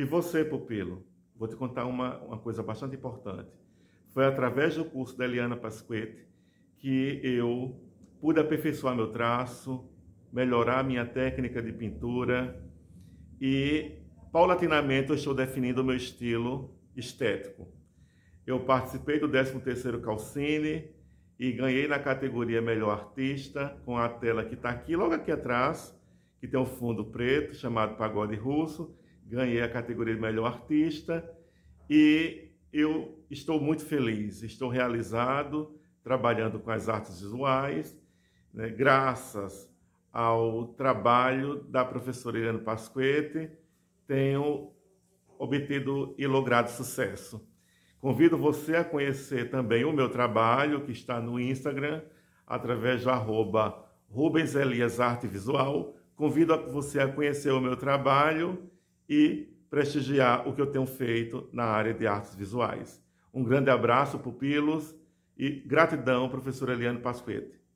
E você, pupilo, vou te contar uma, uma coisa bastante importante. Foi através do curso da Eliana Pasquete que eu pude aperfeiçoar meu traço, melhorar minha técnica de pintura e paulatinamente eu estou definindo o meu estilo estético. Eu participei do 13º Calcine e ganhei na categoria Melhor Artista com a tela que está aqui logo aqui atrás, que tem um fundo preto chamado Pagode Russo ganhei a categoria de melhor artista e eu estou muito feliz, estou realizado trabalhando com as artes visuais, né, graças ao trabalho da professora Irene Pasquete, tenho obtido e logrado sucesso. Convido você a conhecer também o meu trabalho, que está no Instagram, através do arroba Rubens Elias Arte Visual. Convido você a conhecer o meu trabalho e prestigiar o que eu tenho feito na área de artes visuais. Um grande abraço, pupilos, e gratidão, professora Eliane Pasquete.